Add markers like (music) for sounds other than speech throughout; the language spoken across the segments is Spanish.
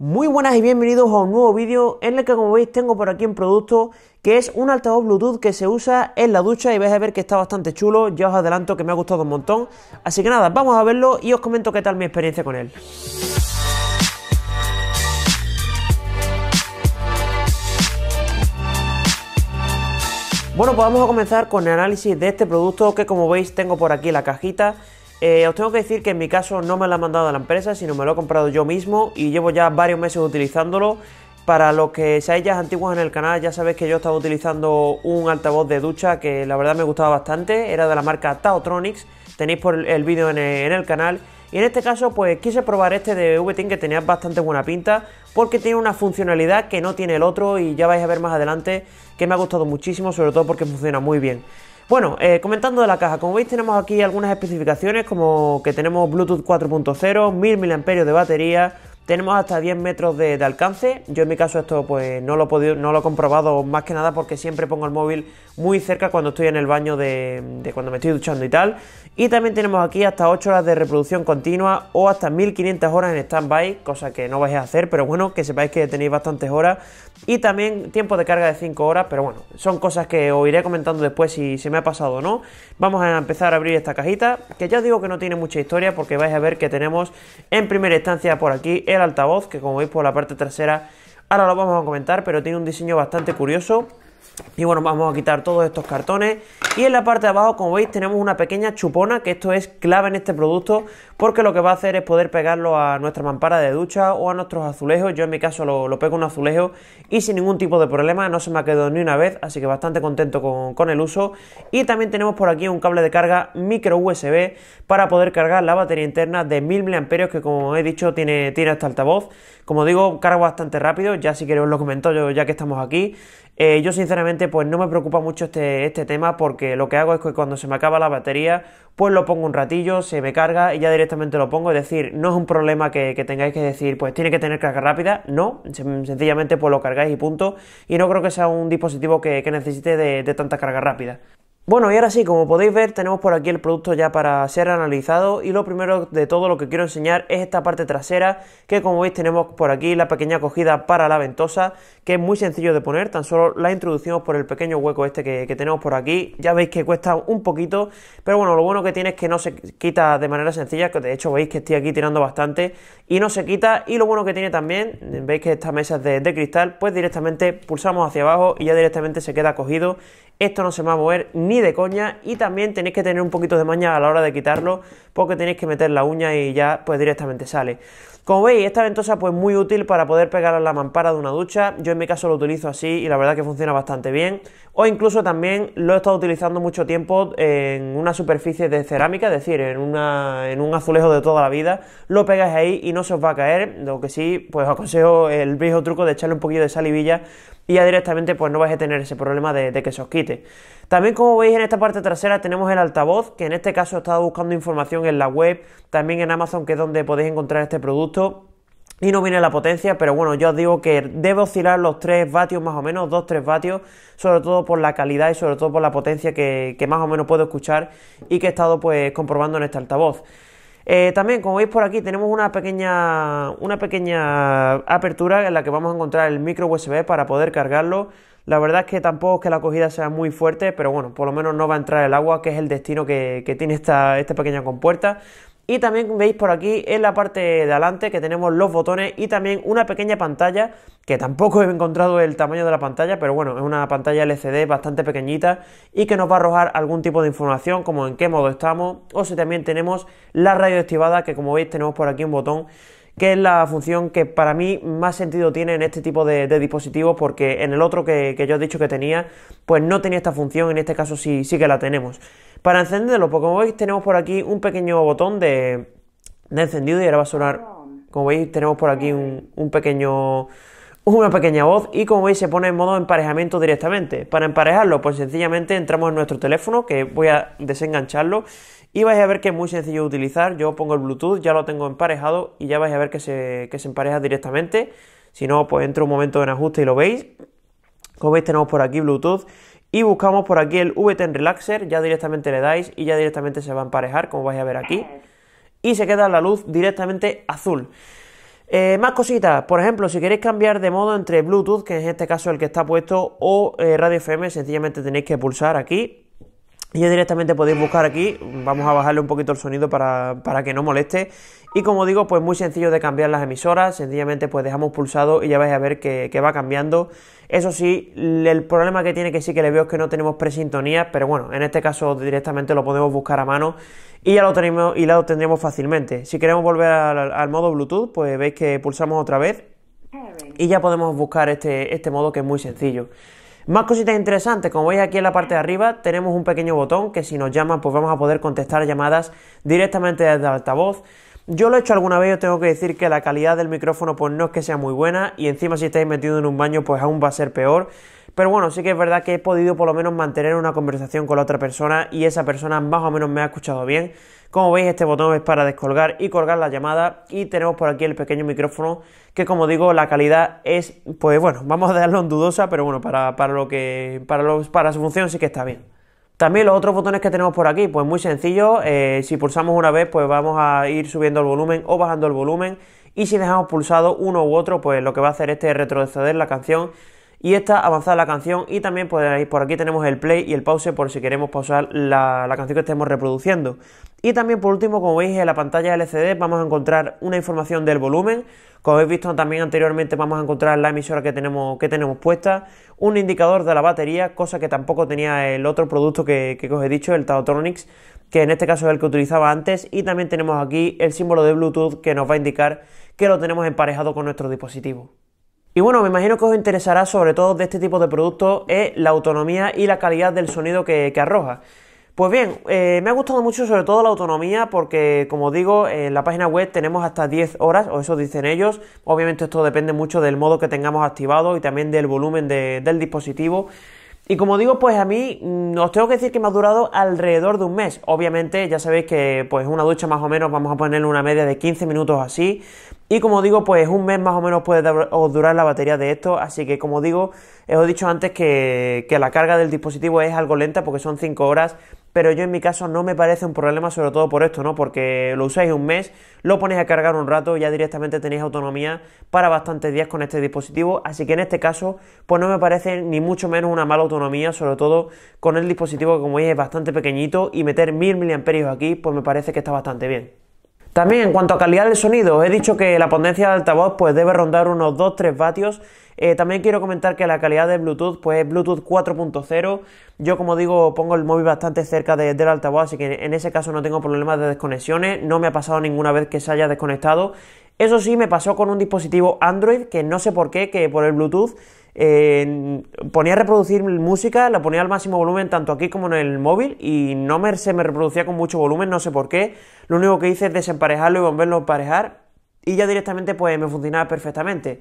Muy buenas y bienvenidos a un nuevo vídeo en el que como veis tengo por aquí un producto que es un altavoz Bluetooth que se usa en la ducha y vais a ver que está bastante chulo, ya os adelanto que me ha gustado un montón, así que nada, vamos a verlo y os comento qué tal mi experiencia con él. Bueno, pues vamos a comenzar con el análisis de este producto que como veis tengo por aquí la cajita eh, os tengo que decir que en mi caso no me lo ha mandado a la empresa, sino me lo he comprado yo mismo y llevo ya varios meses utilizándolo. Para los que seáis ya antiguos en el canal, ya sabéis que yo estaba utilizando un altavoz de ducha que la verdad me gustaba bastante, era de la marca Taotronics, tenéis por el vídeo en el canal. Y en este caso, pues quise probar este de VTIN que tenía bastante buena pinta, porque tiene una funcionalidad que no tiene el otro y ya vais a ver más adelante que me ha gustado muchísimo, sobre todo porque funciona muy bien. Bueno, eh, comentando de la caja, como veis tenemos aquí algunas especificaciones como que tenemos Bluetooth 4.0, 1000 mAh de batería, tenemos hasta 10 metros de, alcance. Yo en mi caso esto pues no lo he comprobado más que nada porque siempre pongo el móvil muy cerca cuando estoy en el baño de, cuando me estoy duchando y tal. Y también tenemos aquí hasta 8 horas de reproducción continua o hasta 1500 horas en stand-by, cosa que no vais a hacer, pero bueno, que sepáis que tenéis bastantes horas. Y también tiempo de carga de 5 horas, pero bueno, son cosas que os iré comentando después si se me ha pasado o no. Vamos a empezar a abrir esta cajita, que ya os digo que no tiene mucha historia porque vais a ver que tenemos en primera instancia por aquí el altavoz, que como veis por la parte trasera, ahora lo vamos a comentar, pero tiene un diseño bastante curioso. Y bueno, vamos a quitar todos estos cartones. Y en la parte de abajo, como veis, tenemos una pequeña chupona, que esto es clave en este producto, porque lo que va a hacer es poder pegarlo a nuestra mampara de ducha o a nuestros azulejos. Yo en mi caso lo, lo pego un azulejo y sin ningún tipo de problema, no se me ha quedado ni una vez, así que bastante contento con, el uso. Y también tenemos por aquí un cable de carga micro USB para poder cargar la batería interna de 1000 mAh, que como he dicho, tiene, tiene este altavoz. Como digo, carga bastante rápido, ya si queréis os lo comento yo ya que estamos aquí. Eh, yo sinceramente pues no me preocupa mucho este, este, tema porque lo que hago es que cuando se me acaba la batería pues lo pongo un ratillo, se me carga y ya directamente lo pongo, es decir, no es un problema que, tengáis que decir pues tiene que tener carga rápida, no, sencillamente pues lo cargáis y punto y no creo que sea un dispositivo que, necesite de tanta carga rápida. Bueno, y ahora sí, como podéis ver, tenemos por aquí el producto ya para ser analizado y lo primero de todo lo que quiero enseñar es esta parte trasera que como veis tenemos por aquí la pequeña acogida para la ventosa que es muy sencillo de poner, tan solo la introducimos por el pequeño hueco este que, tenemos por aquí, ya veis que cuesta un poquito, pero bueno, lo bueno que tiene es que no se quita de manera sencilla, que de hecho veis que estoy aquí tirando bastante y no se quita y lo bueno que tiene también, veis que esta mesa de, de cristal pues directamente pulsamos hacia abajo y ya directamente se queda cogido esto no se va a mover ni de coña y también tenéis que tener un poquito de maña a la hora de quitarlo porque tenéis que meter la uña y ya pues directamente sale. Como veis, esta ventosa pues muy útil para poder pegar a la mampara de una ducha, yo en mi caso lo utilizo así y la verdad que funciona bastante bien, o incluso también lo he estado utilizando mucho tiempo en una superficie de cerámica, es decir, en, en un azulejo de toda la vida, lo pegáis ahí y no se os va a caer, lo que sí, pues os aconsejo el viejo truco de echarle un poquito de salivilla y ya directamente pues no vais a tener ese problema de, que se os quite. También como veis en esta parte trasera tenemos el altavoz, que en este caso he estado buscando información en la web, también en Amazon que es donde podéis encontrar este producto. Y no viene la potencia, pero bueno, yo os digo que debe oscilar los 3 vatios más o menos, 2-3 vatios, sobre todo por la calidad y sobre todo por la potencia que, que más o menos puedo escuchar y que he estado pues comprobando en este altavoz. Eh, también, como veis por aquí, tenemos una pequeña, apertura en la que vamos a encontrar el micro USB para poder cargarlo. La verdad es que tampoco es que la acogida sea muy fuerte, pero bueno, por lo menos no va a entrar el agua, que es el destino que, tiene esta pequeña compuerta. Y también veis por aquí en la parte de adelante que tenemos los botones y también una pequeña pantalla, que tampoco (laughs) he encontrado el tamaño de la pantalla, pero bueno, es una pantalla LCD bastante pequeñita y que nos va a arrojar algún tipo de información, como en qué modo estamos, o si también tenemos la radio activada, que como veis tenemos por aquí un botón que es la función que para mí más sentido tiene en este tipo de, dispositivos, porque en el otro que, que, yo he dicho que tenía, pues no tenía esta función, en este caso sí, sí que la tenemos. Para encenderlo, pues como veis tenemos por aquí un pequeño botón de, encendido y ahora va a sonar, como veis tenemos por aquí un, pequeño una pequeña voz y como veis se pone en modo emparejamiento directamente. Para emparejarlo, pues sencillamente entramos en nuestro teléfono, que voy a desengancharlo y vais a ver que es muy sencillo de utilizar. Yo pongo el Bluetooth, ya lo tengo emparejado y ya vais a ver que se, que se empareja directamente. Si no, pues entro un momento en ajuste y lo veis. Como veis tenemos por aquí Bluetooth y buscamos por aquí el V10 Relaxer, ya directamente le dais y ya directamente se va a emparejar, como vais a ver aquí, y se queda la luz directamente azul. Eh, más cositas, por ejemplo, si queréis cambiar de modo entre Bluetooth, que en este caso el que está puesto, o eh, Radio FM, sencillamente tenéis que pulsar aquí y directamente podéis buscar aquí, vamos a bajarle un poquito el sonido para, que no moleste. Y como digo, pues muy sencillo de cambiar las emisoras, sencillamente pues dejamos pulsado y ya vais a ver que, va cambiando. Eso sí, el problema que tiene que sí que le veo es que no tenemos presintonías, pero bueno, en este caso directamente lo podemos buscar a mano y ya lo tenemos y lo tendremos fácilmente. Si queremos volver al, modo Bluetooth, pues veis que pulsamos otra vez y ya podemos buscar este, este modo que es muy sencillo. Más cositas interesantes, como veis aquí en la parte de arriba, tenemos un pequeño botón que si nos llaman, pues vamos a poder contestar llamadas directamente desde el altavoz. Yo lo he hecho alguna vez, os tengo que decir que la calidad del micrófono pues no es que sea muy buena y encima si estáis metido en un baño pues aún va a ser peor. Pero bueno, sí que es verdad que he podido por lo menos mantener una conversación con la otra persona y esa persona más o menos me ha escuchado bien. Como veis, este botón es para descolgar y colgar la llamada y tenemos por aquí el pequeño micrófono que como digo, la calidad es, pues bueno, vamos a dejarlo en dudosa, pero bueno, para, lo que, para, los, para su función sí que está bien. También los otros botones que tenemos por aquí, pues muy sencillo, eh, si pulsamos una vez pues vamos a ir subiendo el volumen o bajando el volumen y si dejamos pulsado uno u otro pues lo que va a hacer este es retroceder la canción y esta, avanzada la canción y también podéis, pues, por aquí tenemos el play y el pause por si queremos pausar la, canción que estemos reproduciendo. Y también por último, como veis en la pantalla LCD vamos a encontrar una información del volumen, como habéis visto también anteriormente vamos a encontrar la emisora que tenemos, que tenemos puesta, un indicador de la batería, cosa que tampoco tenía el otro producto que, que os he dicho, el Taotronics, que en este caso es el que utilizaba antes, y también tenemos aquí el símbolo de Bluetooth que nos va a indicar que lo tenemos emparejado con nuestro dispositivo. Y bueno, me imagino que os interesará sobre todo de este tipo de productos es eh, la autonomía y la calidad del sonido que, arroja. Pues bien, eh, me ha gustado mucho sobre todo la autonomía porque, como digo, en la página web tenemos hasta 10 horas, o eso dicen ellos. Obviamente esto depende mucho del modo que tengamos activado y también del volumen del dispositivo. Y como digo, pues a mí mm, os tengo que decir que me ha durado alrededor de un mes. Obviamente, ya sabéis que pues una ducha más o menos vamos a ponerle una media de 15 minutos así. Y como digo, pues un mes más o menos puede durar la batería de esto. Así que como digo, eh, os he dicho antes que, que la carga del dispositivo es algo lenta porque son 5 horas pero yo en mi caso no me parece un problema, sobre todo por esto, ¿no? Porque lo usáis un mes, lo ponéis a cargar un rato, ya directamente tenéis autonomía para bastantes días con este dispositivo, así que en este caso, pues no me parece ni mucho menos una mala autonomía, sobre todo con el dispositivo que como veis es bastante pequeñito y meter 1000 mAh aquí, pues me parece que está bastante bien. También en cuanto a calidad del sonido, he dicho que la potencia del altavoz pues, debe rondar unos 2-3 vatios. Eh, también quiero comentar que la calidad de Bluetooth pues, es Bluetooth 4.0. Yo como digo pongo el móvil bastante cerca del altavoz, así que en ese caso no tengo problemas de desconexiones. No me ha pasado ninguna vez que se haya desconectado. Eso sí, me pasó con un dispositivo Android que no sé por qué, que por el Bluetooth ponía a reproducir música, la ponía al máximo volumen tanto aquí como en el móvil y no se me reproducía con mucho volumen, no sé por qué. Lo único que hice es desemparejarlo y volverlo a emparejar y ya directamente pues me funcionaba perfectamente.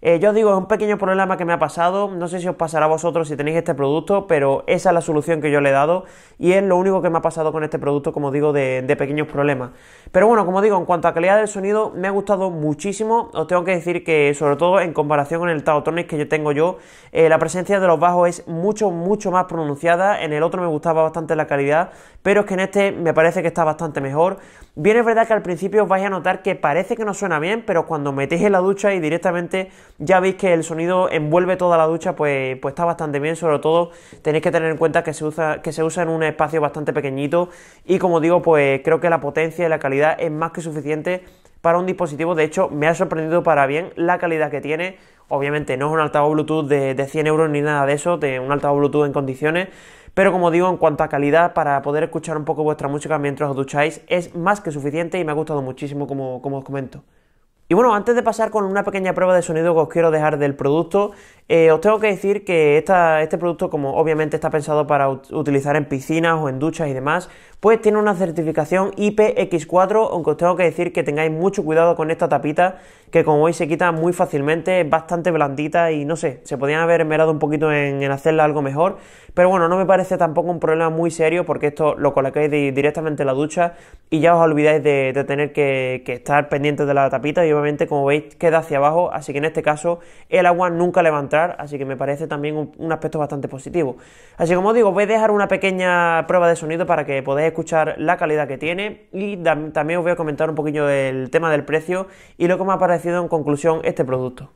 Eh, yo os digo, es un pequeño problema que me ha pasado, no sé si os pasará a vosotros si tenéis este producto, pero esa es la solución que yo le he dado y es lo único que me ha pasado con este producto, como digo, de, pequeños problemas. Pero bueno, como digo, en cuanto a calidad del sonido, me ha gustado muchísimo, os tengo que decir que sobre todo en comparación con el Tonic que yo tengo yo, eh, la presencia de los bajos es mucho, mucho más pronunciada, en el otro me gustaba bastante la calidad, pero es que en este me parece que está bastante mejor. Bien es verdad que al principio os vais a notar que parece que no suena bien, pero cuando metéis en la ducha y directamente ya veis que el sonido envuelve toda la ducha, pues, pues está bastante bien, sobre todo tenéis que tener en cuenta que se, usa, que se usa en un espacio bastante pequeñito y como digo, pues creo que la potencia y la calidad es más que suficiente para un dispositivo, de hecho me ha sorprendido para bien la calidad que tiene, obviamente no es un altavoz Bluetooth de, 100 euros ni nada de eso, de un altavoz Bluetooth en condiciones, pero como digo, en cuanto a calidad, para poder escuchar un poco vuestra música mientras os ducháis, es más que suficiente y me ha gustado muchísimo como, como os comento. Y bueno, antes de pasar con una pequeña prueba de sonido que os quiero dejar del producto, eh, os tengo que decir que este producto, como obviamente está pensado para utilizar en piscinas o en duchas y demás, pues tiene una certificación IPX4, aunque os tengo que decir que tengáis mucho cuidado con esta tapita, que como veis se quita muy fácilmente, es bastante blandita y no sé, se podían haber emerado un poquito en, hacerla algo mejor, pero bueno, no me parece tampoco un problema muy serio porque esto lo colocáis directamente en la ducha y ya os olvidáis de, tener que, estar pendientes de la tapita y obviamente como veis queda hacia abajo, así que en este caso el agua nunca levantará así que me parece también un, aspecto bastante positivo. Así como digo, voy a dejar una pequeña prueba de sonido para que podáis escuchar la calidad que tiene y también os voy a comentar un poquillo el tema del precio y lo que me ha parecido en conclusión este producto.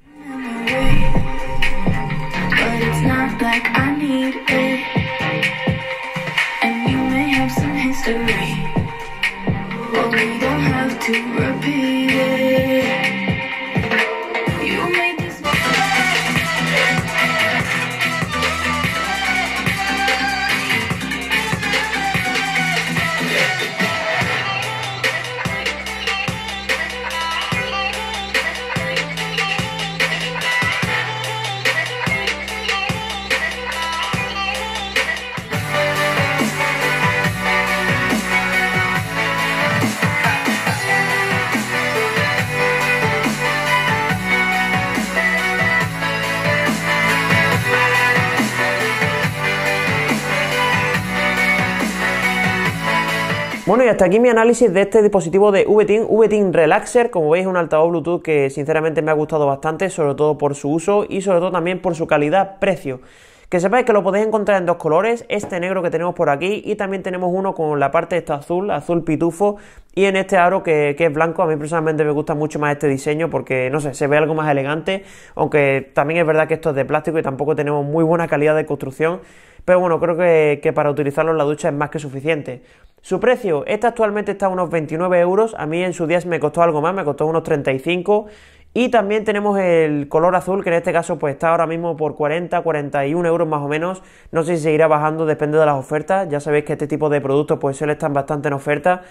y hasta aquí mi análisis de este dispositivo de VTIN, VTIN Relaxer. Como veis, es un altavoz Bluetooth que sinceramente me ha gustado bastante, sobre todo por su uso y sobre todo también por su calidad-precio. Que sepáis que lo podéis encontrar en dos colores, este negro que tenemos por aquí y también tenemos uno con la parte esta azul, azul pitufo y en este aro que, que, es blanco. A mí personalmente me gusta mucho más este diseño porque, no sé, se ve algo más elegante, aunque también es verdad que esto es de plástico y tampoco tenemos muy buena calidad de construcción. Pero bueno, creo que, para utilizarlo en la ducha es más que suficiente. Su precio, este actualmente está a unos 29 euros, a mí en su día me costó algo más, me costó unos 35 y también tenemos el color azul, que en este caso pues está ahora mismo por 40, 41 euros más o menos. No sé si seguirá bajando, depende de las ofertas. Ya sabéis que este tipo de productos pues suele estar bastante en oferta.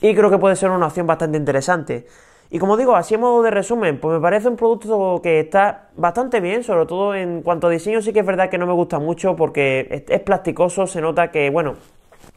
Y creo que puede ser una opción bastante interesante. Y como digo, así a modo de resumen, pues me parece un producto que está bastante bien, sobre todo en cuanto a diseño sí que es verdad que no me gusta mucho porque es, plasticoso, se nota que, bueno,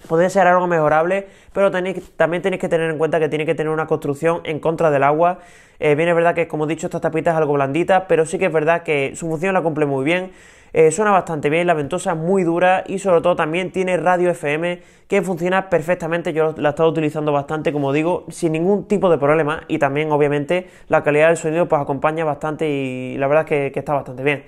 puede ser algo mejorable, pero también tenéis que tener en cuenta que tiene que tener una construcción en contra del agua eh, bien es verdad que, como he dicho, esta tapita es algo blandita, pero sí que es verdad que su función la cumple muy bien. Eh, suena bastante bien, la ventosa es muy dura y sobre todo también tiene radio FM que funciona perfectamente. Yo la he estado utilizando bastante, como digo, sin ningún tipo de problema y también obviamente la calidad del sonido pues acompaña bastante y la verdad es que, está bastante bien.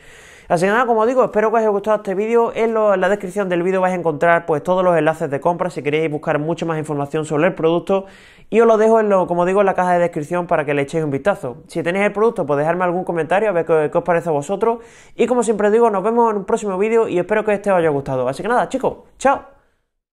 Así que nada, como digo, espero que os haya gustado este vídeo. En, la descripción del vídeo vais a encontrar pues todos los enlaces de compra si queréis buscar mucha más información sobre el producto. Y os lo dejo, en lo, como digo, en la caja de descripción para que le echéis un si tenéis el producto, pues dejarme algún comentario a ver qué, qué os parece a vosotros. Y como siempre digo, nos vemos en un próximo vídeo y espero que este os haya gustado. Así que nada, chicos, chao.